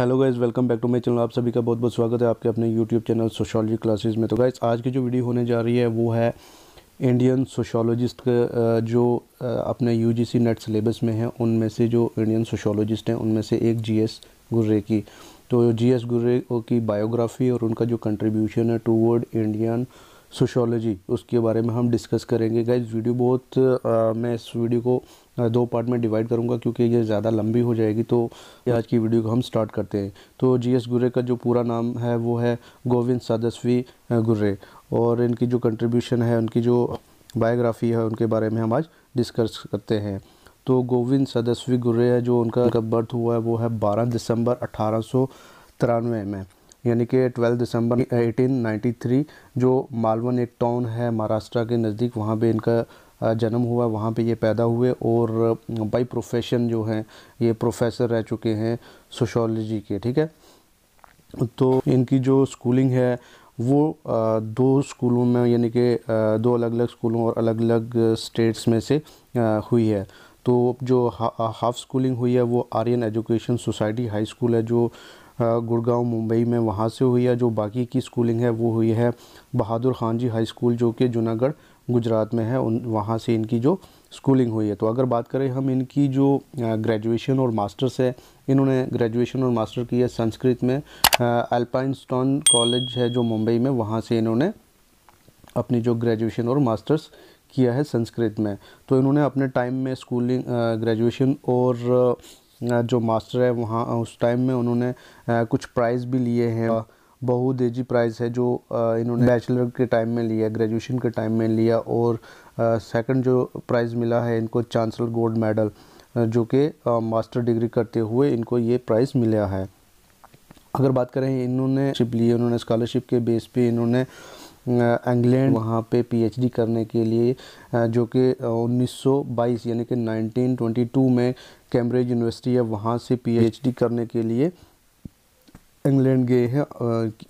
hello guys welcome back to my channel आप सभी का बहुत बहुत स्वागत है आपके अपने यूट्यूब चैनल सोशोलॉजी क्लासेस में तो गाइज आज की जो वीडियो होने जा रही है वो है इंडियन सोशोलॉजिस्ट जो अपने यूजीसी नेट सिलेबस में हैं उनमें से जो इंडियन सोशोलॉजिस्ट हैं उनमें से एक जी एस गुर्रे की तो जी एस गुर्रे की बायोग्राफी और उनका जो कंट्रीब्यूशन है टूवर्ड इंडियन सोशोलॉजी उसके बारे में हम डिस्कस करेंगे गाइज वीडियो बहुत आ, मैं इस वीडियो को दो पार्ट में डिवाइड करूँगा क्योंकि ये ज़्यादा लंबी हो जाएगी तो आज की वीडियो को हम स्टार्ट करते हैं तो जी एस गुर्रे का जो पूरा नाम है वो है गोविंद सदस्वी गुर्रे और इनकी जो कंट्रीब्यूशन है उनकी जो बायोग्राफी है उनके बारे में हम आज डिस्कस करते हैं तो गोविंद सदस्वी गुर्रे है जो उनका बर्थ हुआ है वो है बारह दिसंबर अठारह में यानी कि 12 दिसंबर 1893 जो मालवन एक टाउन है महाराष्ट्र के नज़दीक वहाँ पे इनका जन्म हुआ वहाँ पे ये पैदा हुए और बाई प्रोफेशन जो हैं ये प्रोफेसर रह चुके हैं सोशोलॉजी के ठीक है तो इनकी जो स्कूलिंग है वो दो स्कूलों में यानी कि दो अलग अलग स्कूलों और अलग अलग स्टेट्स में से हुई है तो जो हा, हाफ स्कूलिंग हुई है वो Aryan Education Society High School है जो गुड़गांव मुंबई में वहाँ से हुई है जो बाकी की स्कूलिंग है वो हुई है बहादुर खान जी हाई स्कूल जो कि जूनागढ़ गुजरात में है उन वहाँ से इनकी जो स्कूलिंग हुई है तो अगर बात करें हम इनकी जो ग्रेजुएशन और मास्टर्स है इन्होंने ग्रेजुएशन और मास्टर की है संस्कृत में अल्पाइन स्टोन कॉलेज है जो मुंबई में वहाँ से इन्होंने अपनी जो ग्रेजुएशन और मास्टर्स किया है संस्कृत में तो इन्होंने अपने टाइम में स्कूलिंग ग्रेजुएशन और जो मास्टर है वहाँ उस टाइम में उन्होंने कुछ प्राइज़ भी लिए हैं बहुदेजी प्राइज़ है जो इन्होंने बैचलर के टाइम में लिया ग्रेजुएशन के टाइम में लिया और सेकंड जो प्राइज़ मिला है इनको चांसलर गोल्ड मेडल जो कि मास्टर डिग्री करते हुए इनको ये प्राइज़ मिला है अगर बात करें इन्होंने शिप लिए उन्होंने स्कॉलरशिप के बेस पे इन्होंने इंग्लैंड वहाँ पे पीएचडी करने के लिए जो कि 1922 यानी कि 1922 में कैम्ब्रिज यूनिवर्सिटी है वहाँ से पीएचडी करने के लिए इंग्लैंड गए हैं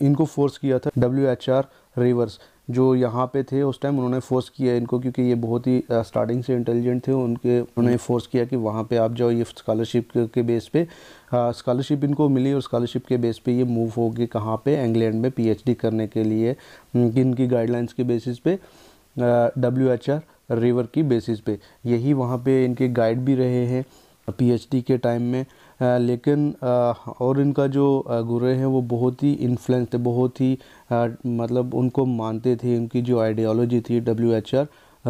इनको फोर्स किया था डब्ल्यू एच आर रिवर्स जो यहाँ पे थे उस टाइम उन्होंने फोर्स किया इनको क्योंकि ये बहुत ही स्टार्टिंग से इंटेलिजेंट थे उनके उन्होंने फोर्स किया कि वहाँ पे आप जाओ ये स्कॉलरशिप के बेस पे स्कॉलरशिप इनको मिली और स्कॉलरशिप के बेस पे ये मूव हो गए कहाँ पे इंग्लैंड में पीएचडी करने के लिए इनकी गाइडलाइंस के बेसिस पे डब्ल्यू एच आर रिवर की बेसिस पे यही वहाँ पर इनके गाइड भी रहे हैं पी के टाइम में लेकिन और इनका जो गुरे हैं वो बहुत ही इन्फ्लुएंस थे बहुत ही मतलब उनको मानते थे उनकी जो आइडियोलॉजी थी डब्ल्यू एच आर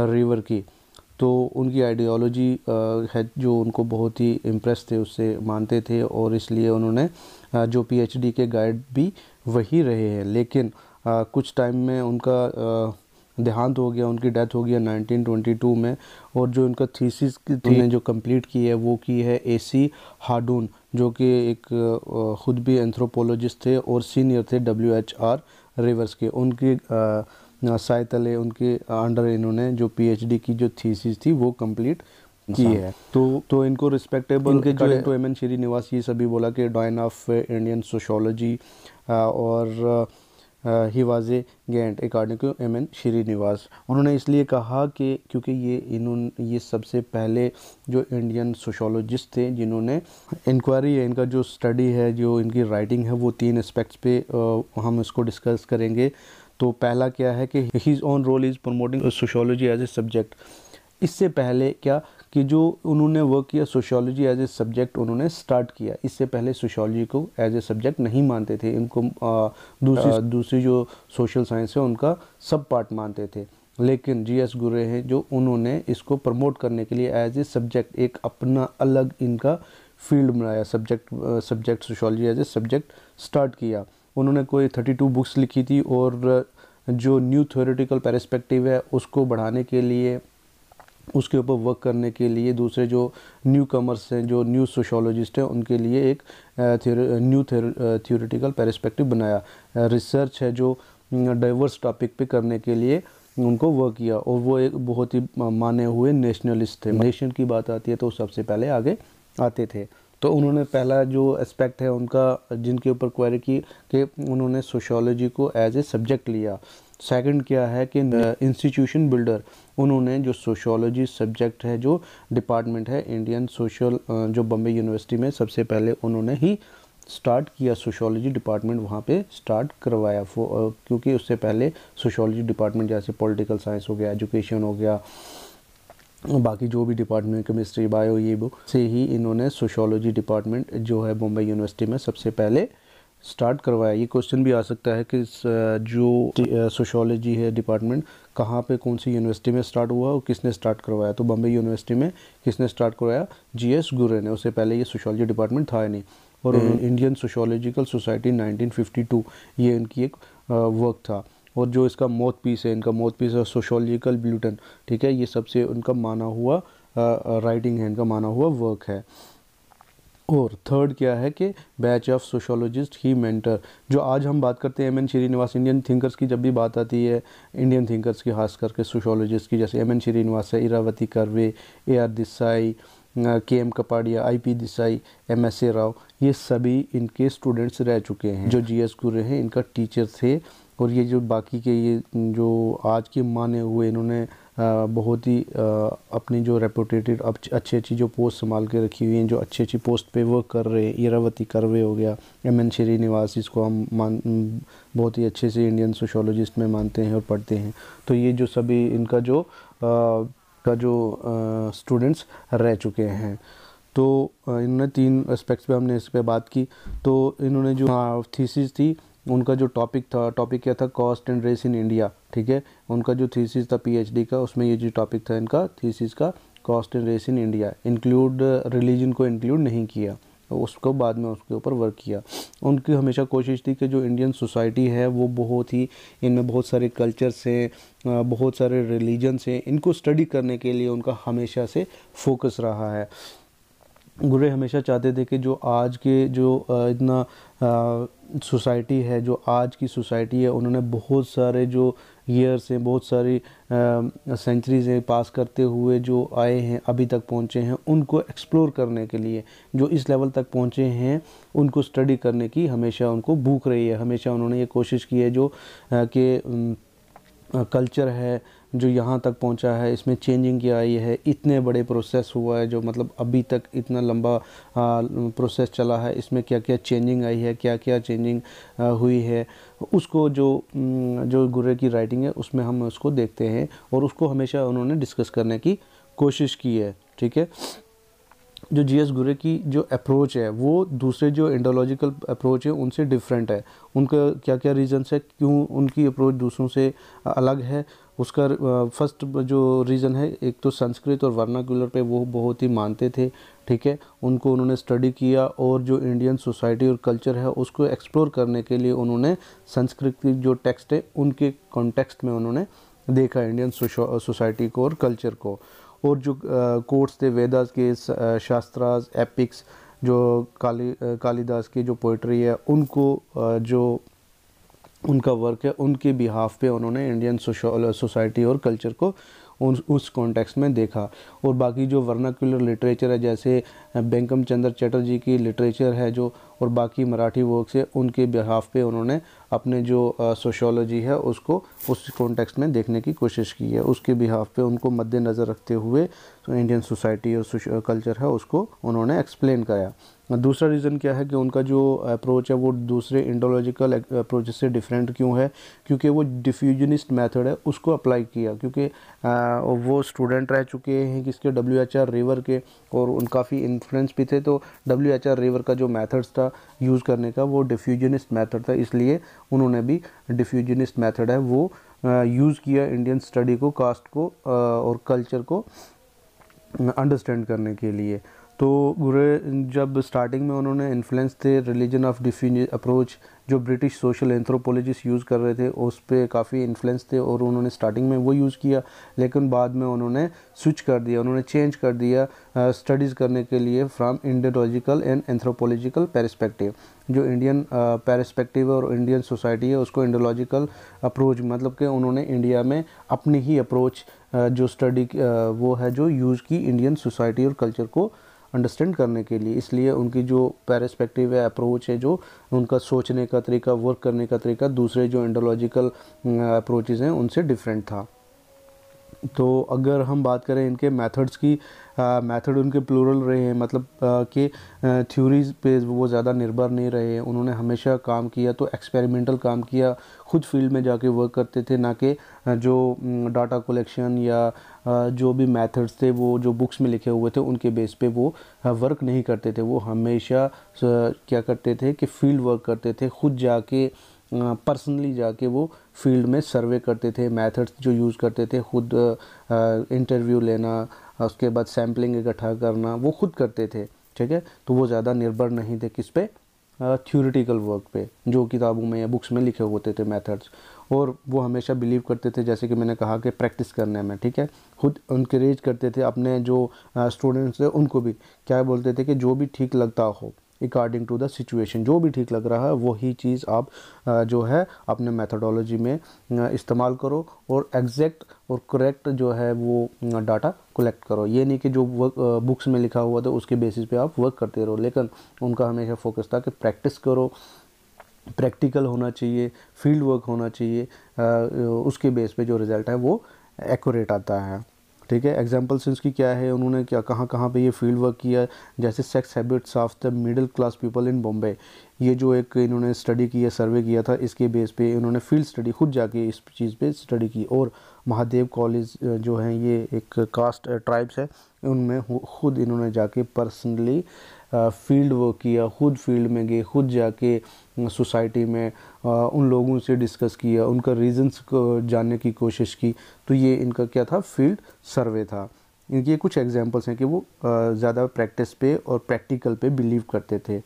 रिवर की तो उनकी आइडियोलॉजी है जो उनको बहुत ही इम्प्रेस थे उससे मानते थे और इसलिए उन्होंने जो पीएचडी के गाइड भी वही रहे हैं लेकिन कुछ टाइम में उनका देहांत हो गया उनकी डेथ हो गया 1922 में और जो उनका थीसिस थी जो कंप्लीट की है वो की है एसी हाडून जो कि एक ख़ुद भी एंथ्रोपोलॉजिस्ट थे और सीनियर थे डब्ल्यू एच आर रिवर्स के उनके साय तले उनके अंडर इन्होंने जो पीएचडी की जो थीसिस थी वो कंप्लीट की है तो तो इनको रिस्पेक्टेबल इनके जो तो एम एन श्रीनिवास ये सभी बोला कि डॉइन ऑफ इंडियन सोशोलॉजी और agent according to M N Srinivas उन्होंने इसलिए कहा कि क्योंकि ये इन्हों ये सबसे पहले जो इंडियन सोशोलॉजिस्ट थे जिन्होंने इंक्वायरी है इनका जो स्टडी है जो इनकी राइटिंग है वो तीन एस्पेक्ट्स पे आ, हम इसको डिस्कस करेंगे तो पहला क्या है कि his own role is promoting sociology as a subject इससे पहले क्या कि जो उन्होंने वर्क किया सोशियोलॉजी एज ए सब्जेक्ट उन्होंने स्टार्ट किया इससे पहले सोशियोलॉजी को एज ए सब्जेक्ट नहीं मानते थे इनको दूसरी दूसरी जो सोशल साइंस है उनका सब पार्ट मानते थे लेकिन जी एस गुरे हैं जो उन्होंने इसको प्रमोट करने के लिए एज ए सब्जेक्ट एक अपना अलग इनका फील्ड बनाया subject subject sociology as a subject start किया उन्होंने कोई थर्टी टू बुक्स लिखी थी और जो न्यू थ्योरेटिकल पेरिस्पेक्टिव है उसको बढ़ाने के लिए उसके ऊपर वर्क करने के लिए दूसरे जो न्यू कमर्स हैं जो न्यू सोशोलॉजिस्ट हैं उनके लिए एक न्यू थियोरेटिकल पेरिस्पेक्टिव बनाया रिसर्च है जो डाइवर्स टॉपिक पे करने के लिए उनको वर्क किया और वो एक बहुत ही माने हुए नेशनलिस्ट थे नेशन की बात आती है तो सबसे पहले आगे आते थे तो उन्होंने पहला जो एस्पेक्ट है उनका जिनके ऊपर क्वेरी की कि उन्होंने सोशोलॉजी को एज ए सब्जेक्ट लिया सेकंड क्या है कि इंस्टीट्यूशन बिल्डर उन्होंने जो सोशोलॉजी सब्जेक्ट है जो डिपार्टमेंट है इंडियन सोशल जो बम्बे यूनिवर्सिटी में सबसे पहले उन्होंने ही स्टार्ट किया सोशोलॉजी डिपार्टमेंट वहाँ पे स्टार्ट करवाया क्योंकि उससे पहले सोशोलॉजी डिपार्टमेंट जैसे पॉलिटिकल साइंस हो गया एजुकेशन हो गया बाकी जो भी डिपार्टमेंट केमिस्ट्री बायो ये से ही इन्होंने सोशोलॉजी डिपार्टमेंट जो है मुंबई यूनिवर्सिटी में सबसे पहले स्टार्ट करवाया ये क्वेश्चन भी आ सकता है कि जो सोशोलॉजी है डिपार्टमेंट कहाँ पे कौन सी यूनिवर्सिटी में स्टार्ट हुआ और किसने स्टार्ट करवाया तो बम्बे यूनिवर्सिटी में किसने स्टार्ट करवाया जी एस गुरे ने उससे पहले ये सोशोलॉजी डिपार्टमेंट था ही नहीं और इंडियन सोशोलॉजिकल सोसाइटी टू ये इनकी एक वर्क था और जो इसका मौत पीस है इनका मौत पीस है सोशोलॉजिकल ब्लूटन ठीक है ये सबसे उनका माना हुआ राइटिंग है इनका माना हुआ वर्क है और थर्ड क्या है कि बैच ऑफ सोशोलॉजिस्ट ही मेंटर जो आज हम बात करते हैं M N Srinivas Indian thinkers की जब भी बात आती है इंडियन थिंकर्स की खास करके सोशोलॉजिस्ट की जैसे एम एन श्रीनिवास है इरावती करवे ए R Desai K M Kapadia I P Desai M S A Rao ये सभी इनके स्टूडेंट्स रह चुके हैं जो जी एस गुरु हैं इनका टीचर थे और ये जो बाकी के ये जो आज के माने हुए इन्होंने बहुत ही अपनी जो रेपूटेटेड अच्छी अच्छी जो पोस्ट संभाल के रखी हुई हैं जो अच्छी अच्छी पोस्ट पे वर्क कर रहे हैं ईरावती करवे हो गया एम एन श्रीनिवास इसको हम मान बहुत ही अच्छे से इंडियन सोशोलॉजिस्ट में मानते हैं और पढ़ते हैं तो ये जो सभी इनका जो आ, का जो स्टूडेंट्स रह चुके हैं तो इन्होंने तीन एस्पेक्ट्स पे हमने इस पर बात की तो इन्होंने जो थीसिस हाँ, थी उनका जो टॉपिक था टॉपिक क्या था caste and race in India ठीक है उनका जो थीसिस था पीएचडी का उसमें ये जो टॉपिक था इनका थीसिस का caste and race in India include religion को इंक्लूड नहीं किया उसको बाद में उसके ऊपर वर्क किया उनकी हमेशा कोशिश थी कि जो इंडियन सोसाइटी है वो बहुत ही इनमें बहुत सारे कल्चर्स हैं बहुत सारे रिलीजनस हैं इनको स्टडी करने के लिए उनका हमेशा से फोकस रहा है गुरु हमेशा चाहते थे कि जो आज के जो इतना सोसाइटी है जो आज की सोसाइटी है उन्होंने बहुत सारे जो ईयर्स हैं बहुत सारी सेंचुरीज हैं पास करते हुए जो आए हैं अभी तक पहुंचे हैं उनको एक्सप्लोर करने के लिए जो इस लेवल तक पहुंचे हैं उनको स्टडी करने की हमेशा उनको भूख रही है हमेशा उन्होंने ये कोशिश की है जो कि कल्चर है जो यहाँ तक पहुँचा है इसमें चेंजिंग क्या आई है इतने बड़े प्रोसेस हुआ है जो मतलब अभी तक इतना लंबा आ, प्रोसेस चला है इसमें क्या क्या चेंजिंग आई है क्या क्या चेंजिंग आ, हुई है उसको जो जो गुरे की राइटिंग है उसमें हम उसको देखते हैं और उसको हमेशा उन्होंने डिस्कस करने की कोशिश की है ठीक है जो जी एस गुरे की जो अप्रोच है वो दूसरे जो इंडोलॉजिकल अप्रोच है उनसे डिफरेंट है उनका क्या क्या रीजन्स है क्यों उनकी अप्रोच दूसरों से अलग है उसका फर्स्ट जो रीज़न है एक तो संस्कृत और वर्नाकुलर पे वो बहुत ही मानते थे ठीक है उनको उन्होंने स्टडी किया और जो इंडियन सोसाइटी और कल्चर है उसको एक्सप्लोर करने के लिए उन्होंने संस्कृत की जो टेक्स्ट है उनके कॉन्टेक्स्ट में उन्होंने देखा इंडियन सोसाइटी को और कल्चर को और जो कोर्ट्स थे वेदास के शास्त्राज एपिक्स जो काली कालिदास की जो पोइट्री है उनको जो उनका वर्क है उनके बिहाफ पे उन्होंने इंडियन सोसाइटी और कल्चर को उन उस कॉन्टेक्स्ट में देखा और बाकी जो वर्नाकुलर लिटरेचर है जैसे बेंकम चंद्र चटर्जी की लिटरेचर है जो और बाकी मराठी वर्क है उनके बिहाफ पे उन्होंने अपने जो सोशोलॉजी है उसको उस कॉन्टेक्स्ट में देखने की कोशिश की है उसके बिहाफ पे उनको मद्देनज़र रखते हुए इंडियन सोसाइटी और कल्चर है उसको उन्होंने एक्सप्लेन कराया दूसरा रीज़न क्या है कि उनका जो अप्रोच है वो दूसरे इंडोलॉजिकल अप्रोच से डिफरेंट क्यों है क्योंकि वो डिफ्यूजनिस्ट मेथड है उसको अप्लाई किया क्योंकि वो स्टूडेंट रह चुके हैं किसके डब्ल्यू एच आर रिवर के और उन काफ़ी इन्फ्लुएंस भी थे तो डब्ल्यू एच आर रिवर का जो मेथड्स था का यूज़ करने का वो डिफ्यूजनिस्ट मेथड था इसलिए उन्होंने भी डिफ्यूजनिस्ट मेथड है वो यूज़ किया इंडियन स्टडी को कास्ट को और कल्चर को अंडरस्टैंड करने के लिए तो गुरे जब स्टार्टिंग में उन्होंने इन्फ्लुएंस थे रिलीजन ऑफ डिफ्यूज अप्रोच जो ब्रिटिश सोशल एंथ्रोपोलॉजिस्ट यूज़ कर रहे थे उस पर काफ़ी इन्फ्लुएंस थे और उन्होंने स्टार्टिंग में वो यूज़ किया लेकिन बाद में उन्होंने स्विच कर दिया उन्होंने चेंज कर दिया स्टडीज़ करने के लिए from Indological and anthropological perspective जो इंडियन पेरस्पेक्टिव और इंडियन सोसाइटी है उसको इंडोलॉजिकल अप्रोच मतलब कि उन्होंने इंडिया में अपनी ही अप्रोच जो स्टडी वो है जो यूज़ की इंडियन सोसाइटी और कल्चर को अंडरस्टैंड करने के लिए इसलिए उनकी जो पैरस्पेक्टिव है अप्रोच है जो उनका सोचने का तरीका वर्क करने का तरीका दूसरे जो इंडोलॉजिकल अप्रोचेज़ हैं उनसे डिफरेंट था तो अगर हम बात करें इनके मेथड्स की मेथड उनके प्लूरल रहे हैं मतलब कि थ्योरीज पे वो ज़्यादा निर्भर नहीं रहे हैं उन्होंने हमेशा काम किया तो एक्सपेरिमेंटल काम किया खुद फील्ड में जाके वर्क करते थे ना कि जो डाटा कलेक्शन या जो भी मेथड्स थे वो जो बुक्स में लिखे हुए थे उनके बेस पे वो वर्क नहीं करते थे वो हमेशा क्या करते थे कि फील्ड वर्क करते थे खुद जाके पर्सनली जाके वो फील्ड में सर्वे करते थे मेथड्स जो यूज़ करते थे खुद इंटरव्यू लेना उसके बाद सैम्पलिंग इकट्ठा करना वो खुद करते थे ठीक है तो वो ज़्यादा निर्भर नहीं थे किस पे थ्योरेटिकल वर्क पे जो किताबों में या बुक्स में लिखे होते थे मेथड्स और वो हमेशा बिलीव करते थे जैसे कि मैंने कहा कि प्रैक्टिस करने में ठीक है खुद इंकरेज करते थे अपने जो स्टूडेंट्स थे उनको भी क्या बोलते थे कि जो भी ठीक लगता हो अकॉर्डिंग टू द सिचुएशन जो भी ठीक लग रहा है वही चीज़ आप जो है अपने मैथडोलॉजी में इस्तेमाल करो और एग्जैक्ट और करेक्ट जो है वो डाटा कलेक्ट करो ये नहीं कि जो वर्क बुक्स में लिखा हुआ था उसके बेसिस पे आप वर्क करते रहो लेकिन उनका हमेशा फोकस था कि प्रैक्टिस करो प्रैक्टिकल होना चाहिए फील्ड वर्क होना चाहिए उसके बेस पे जो रिज़ल्ट है वो एक्यूरेट आता है ठीक है एग्जाम्पल्स इसकी क्या है उन्होंने क्या कहाँ कहाँ पे ये फील्ड वर्क किया जैसे sex habits of the middle class people in Bombay ये जो एक इन्होंने स्टडी किया सर्वे किया था इसके बेस पे इन्होंने फील्ड स्टडी खुद जाके इस चीज़ पे स्टडी की और महादेव कॉलेज जो हैं ये एक कास्ट ट्राइब्स है उनमें खुद इन्होंने जाके पर्सनली फील्ड वर्क किया खुद फील्ड में गए खुद जाके सोसाइटी में उन लोगों से डिस्कस किया उनका रीजंस को जानने की कोशिश की तो ये इनका क्या था फील्ड सर्वे था इनके कुछ एग्जांपल्स हैं कि वो ज़्यादा प्रैक्टिस पे और प्रैक्टिकल पे बिलीव करते थे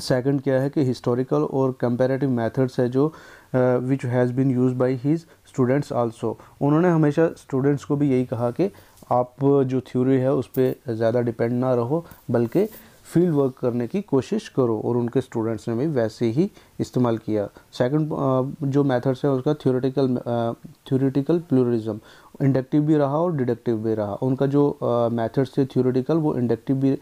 सेकंड क्या है कि हिस्टोरिकल और कंपैरेटिव मेथड्स है जो which has been use by his students also उन्होंने हमेशा स्टूडेंट्स को भी यही कहा कि आप जो थ्योरी है उस पर ज़्यादा डिपेंड ना रहो बल्कि फील्ड वर्क करने की कोशिश करो और उनके स्टूडेंट्स ने भी वैसे ही इस्तेमाल किया सेकंड जो मेथड्स है उसका थ्योरेटिकल थ्योरेटिकल प्लूरिज्म इंडक्टिव भी रहा और डिडक्टिव भी रहा उनका जो मेथड्स थे थ्योरेटिकल वो इंडक्टिव भी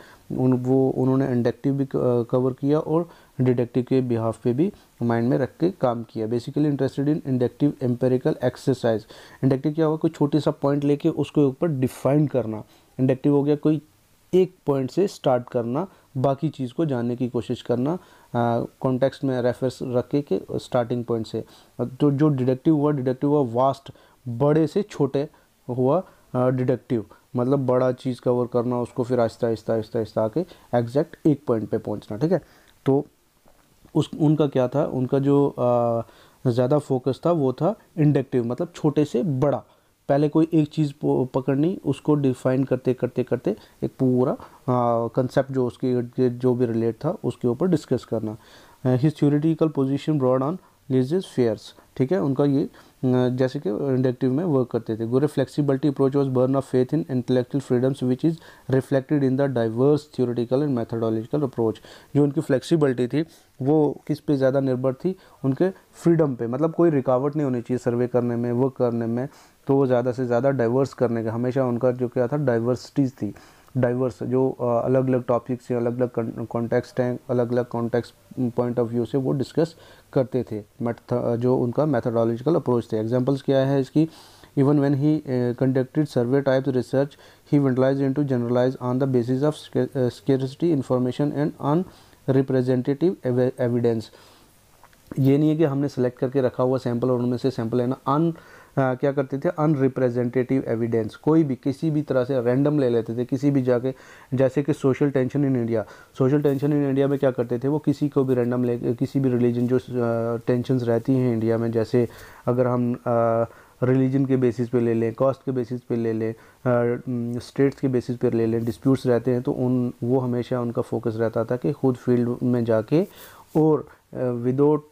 उन वो उन्होंने इंडक्टिव भी कवर किया और डिडक्टिव के बिहाफ पे भी माइंड में रख के काम किया basically interested in inductive empirical exercise inductive क्या हुआ कोई छोटी सा पॉइंट लेके उसके ऊपर डिफाइन करना इंडक्टिव हो गया कोई एक पॉइंट से स्टार्ट करना बाकी चीज़ को जानने की कोशिश करना कॉन्टेक्स्ट में रेफरेंस रख के, के स्टार्टिंग पॉइंट से तो जो डिडक्टिव हुआ डिडक्टिव हुआ वास्ट बड़े से छोटे हुआ डिडक्टिव मतलब बड़ा चीज़ कवर करना उसको फिर आहिस्ता आहिस्ता आहिस्ता आहिस्ता आके एग्जैक्ट एक पॉइंट पे पहुंचना ठीक है तो उस उनका क्या था उनका जो ज़्यादा फोकस था वो था इंडक्टिव मतलब छोटे से बड़ा पहले कोई एक चीज़ पकड़नी उसको डिफाइन करते करते करते एक पूरा कंसेप्ट जो उसके जो भी रिलेट था उसके ऊपर डिस्कस करना his theoretical position broad on laissez faire ठीक है उनका ये जैसे कि इंडक्टिव में वर्क करते थे Ghurye flexibility approach was born of faith in intellectual freedoms which is reflected in the diverse theoretical and methodological approach जो उनकी फ्लेक्सिबिलिटी थी वो किस पे ज़्यादा निर्भर थी उनके फ्रीडम पे मतलब कोई रिकावट नहीं होनी चाहिए सर्वे करने में वर्क करने में तो वो ज़्यादा से ज़्यादा डाइवर्स करने का हमेशा उनका जो क्या था डाइवर्सिटीज़ थी डाइवर्स जो अलग अलग टॉपिक्स हैं अलग अलग कॉन्टेक्स्ट हैं अलग अलग कॉन्टेक्स्ट पॉइंट ऑफ व्यू से वो डिस्कस करते थे जो उनका मैथडोलॉजिकल अप्रोच थे एग्जाम्पल्स क्या है इसकी even when he conducted survey type research he ventured into generalize on the basis of scarcity information and on representative evidence ये नहीं है कि हमने सेलेक्ट करके रखा हुआ सैंपल और उनमें से सैंपल लेना अन आ, क्या करते थे अनरिप्रेजेंटेटिव एविडेंस कोई भी किसी भी तरह से रैंडम ले लेते थे किसी भी जाके जैसे कि social tension in India social tension in India में क्या करते थे वो किसी को भी रैंडम ले किसी भी रिलीजन जो टेंशनस रहती हैं इंडिया में जैसे अगर हम रिलीजन के बेसिस पे ले लें कास्ट के बेसिस पे ले लें स्टेट्स के बेसिस पे ले लें डिस्प्यूट्स रहते हैं तो उन वो हमेशा उनका फोकस रहता था कि खुद फील्ड में जाके और विदाउट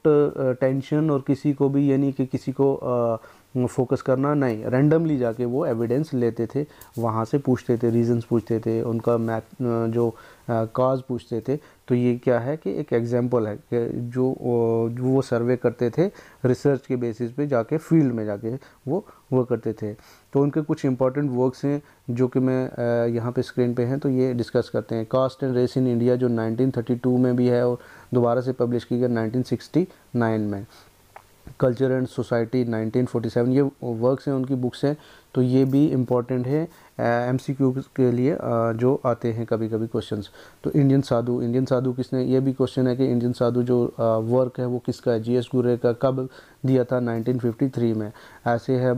टेंशन और किसी को भी यानी कि किसी को uh, फोकस हम्म, करना नहीं रैंडमली जाके वो एविडेंस लेते थे वहाँ से पूछते थे रीजंस पूछते थे उनका मैथ जो काज पूछते थे तो ये क्या है कि एक एग्जांपल है कि जो वो सर्वे करते थे रिसर्च के बेसिस पे जाके फील्ड में जाके वो वो करते थे तो उनके कुछ इंपॉर्टेंट वर्क्स हैं जो कि मैं यहाँ पे स्क्रीन पे हैं तो ये डिस्कस करते हैं caste and race in India जो 1932 में भी है और दोबारा से पब्लिश की गई 1969 में कल्चर एंड सोसाइटी 1947 ये वर्क्स हैं उनकी बुक्स हैं तो ये भी इम्पॉर्टेंट है एम सी क्यू के लिए जो आते हैं कभी कभी क्वेश्चंस तो इंडियन साधु इंडियन साधु किसने ये भी क्वेश्चन है कि इंडियन साधु जो वर्क है वो किसका है जी एस गुरे का कब दिया था 1953 में ऐसे है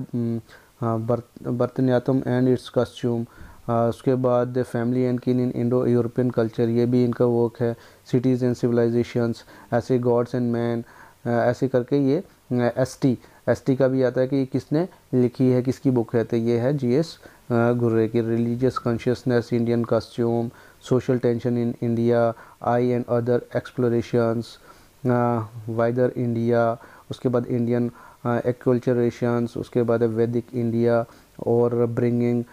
बर्तन्यातम एंड इट्स कस्ट्यूम उसके बाद द फैमिली एंड किन इन इंडो यूरोपियन कल्चर ये भी इनका वर्क है सिटीज़ एंड सिविलाइजेशंस ऐसे गॉड्स एंड मैन ऐसे करके ये एस टी एस टी का भी आता है कि किसने लिखी है किसकी बुक है तो ये है जी एस गुर्रे की religious consciousness Indian costume social tension in India I and other explorations whither India उसके बाद इंडियन एक्ल्चरेशंस उसके बाद वैदिक इंडिया और bringing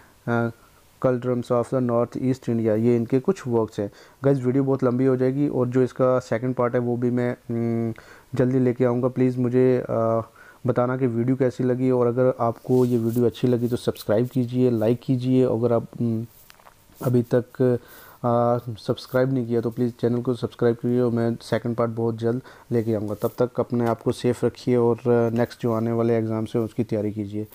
cauldrons of the north east India ये इनके कुछ वर्क्स हैं गैस वीडियो बहुत लंबी हो जाएगी और जो इसका सेकंड पार्ट है वो भी मैं हम्म, जल्दी लेके आऊँगा प्लीज़ मुझे बताना कि वीडियो कैसी लगी और अगर आपको ये वीडियो अच्छी लगी तो सब्सक्राइब कीजिए लाइक कीजिए अगर आप हम्म, अभी तक सब्सक्राइब नहीं किया तो प्लीज़ चैनल को सब्सक्राइब कीजिए और मैं सेकंड पार्ट बहुत जल्द लेके आऊँगा तब तक अपने आप को सेफ़ रखिए और नेक्स्ट जो आने वाले एग्ज़ाम्स हैं उसकी तैयारी कीजिए